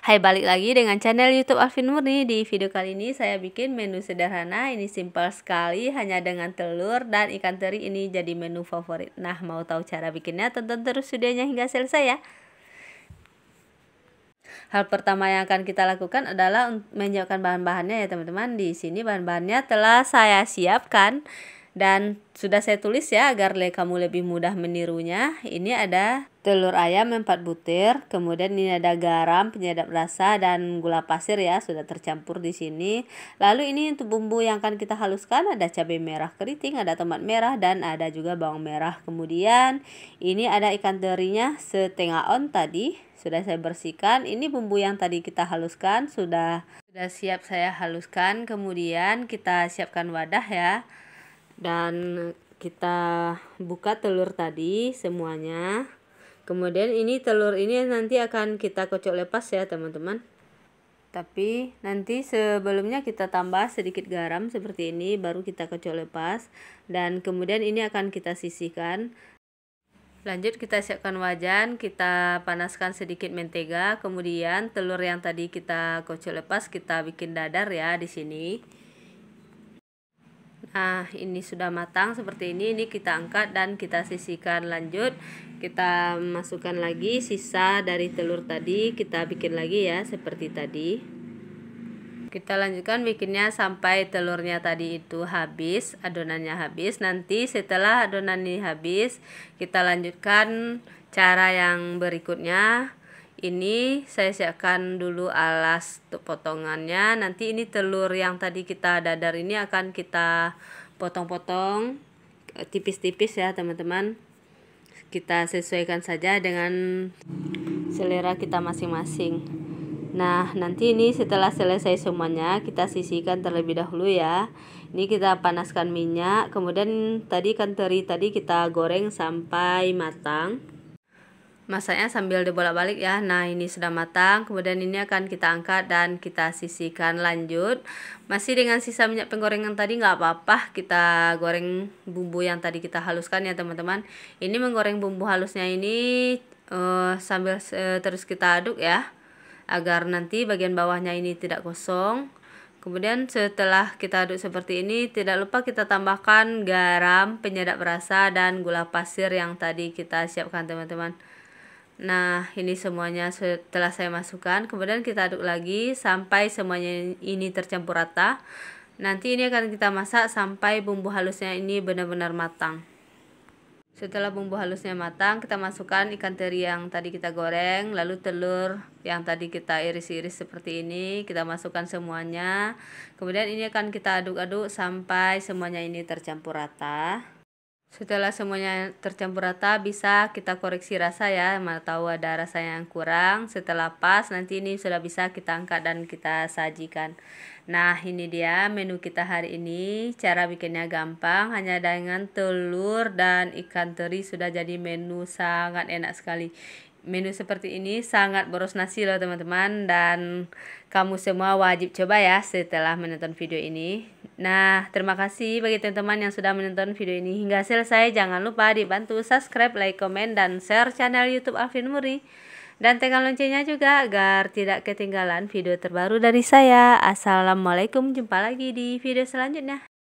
Hai balik lagi dengan channel YouTube Alvin Murni. Di video kali ini saya bikin menu sederhana. Ini simple sekali hanya dengan telur dan ikan teri ini jadi menu favorit. Nah, mau tahu cara bikinnya? Tonton terus videonya hingga selesai ya. Hal pertama yang akan kita lakukan adalah menyiapkan bahan-bahannya ya teman-teman. Di sini bahan-bahannya telah saya siapkan dan sudah saya tulis ya agar le kamu lebih mudah menirunya. Ini ada telur ayam 4 butir, kemudian ini ada garam penyedap rasa dan gula pasir ya sudah tercampur di sini. Lalu ini untuk bumbu yang akan kita haluskan ada cabai merah keriting, ada tomat merah dan ada juga bawang merah. Kemudian ini ada ikan terinya setengah on tadi sudah saya bersihkan. Ini bumbu yang tadi kita haluskan sudah sudah siap saya haluskan. Kemudian kita siapkan wadah ya dan kita buka telur tadi semuanya kemudian ini telur ini nanti akan kita kocok lepas ya teman-teman tapi nanti sebelumnya kita tambah sedikit garam seperti ini baru kita kocok lepas dan kemudian ini akan kita sisihkan lanjut kita siapkan wajan kita panaskan sedikit mentega kemudian telur yang tadi kita kocok lepas kita bikin dadar ya di sini Nah, ini sudah matang seperti ini. Ini kita angkat dan kita sisihkan. Lanjut, kita masukkan lagi sisa dari telur tadi. Kita bikin lagi ya, seperti tadi. Kita lanjutkan bikinnya sampai telurnya tadi itu habis, adonannya habis. Nanti setelah adonan ini habis, kita lanjutkan cara yang berikutnya ini saya siapkan dulu alas untuk potongannya nanti ini telur yang tadi kita dadar ini akan kita potong-potong eh, tipis-tipis ya teman-teman kita sesuaikan saja dengan selera kita masing-masing nah nanti ini setelah selesai semuanya kita sisihkan terlebih dahulu ya ini kita panaskan minyak kemudian tadi kan teri tadi kita goreng sampai matang masaknya sambil dibolak-balik ya nah ini sudah matang kemudian ini akan kita angkat dan kita sisihkan lanjut masih dengan sisa minyak penggorengan tadi nggak apa-apa kita goreng bumbu yang tadi kita haluskan ya teman-teman ini menggoreng bumbu halusnya ini uh, sambil uh, terus kita aduk ya agar nanti bagian bawahnya ini tidak kosong Kemudian setelah kita aduk seperti ini, tidak lupa kita tambahkan garam, penyedap rasa, dan gula pasir yang tadi kita siapkan teman-teman. Nah, ini semuanya setelah saya masukkan, kemudian kita aduk lagi sampai semuanya ini tercampur rata. Nanti ini akan kita masak sampai bumbu halusnya ini benar-benar matang. Setelah bumbu halusnya matang, kita masukkan ikan teri yang tadi kita goreng, lalu telur yang tadi kita iris-iris seperti ini, kita masukkan semuanya. Kemudian ini akan kita aduk-aduk sampai semuanya ini tercampur rata. Setelah semuanya tercampur rata, bisa kita koreksi rasa ya. Mana tahu ada rasa yang kurang. Setelah pas, nanti ini sudah bisa kita angkat dan kita sajikan. Nah, ini dia menu kita hari ini. Cara bikinnya gampang, hanya dengan telur dan ikan teri sudah jadi menu sangat enak sekali menu seperti ini sangat boros nasi loh teman-teman dan kamu semua wajib coba ya setelah menonton video ini. Nah, terima kasih bagi teman-teman yang sudah menonton video ini hingga selesai. Jangan lupa dibantu subscribe, like, komen dan share channel YouTube Alvin Muri dan tekan loncengnya juga agar tidak ketinggalan video terbaru dari saya. Assalamualaikum, jumpa lagi di video selanjutnya.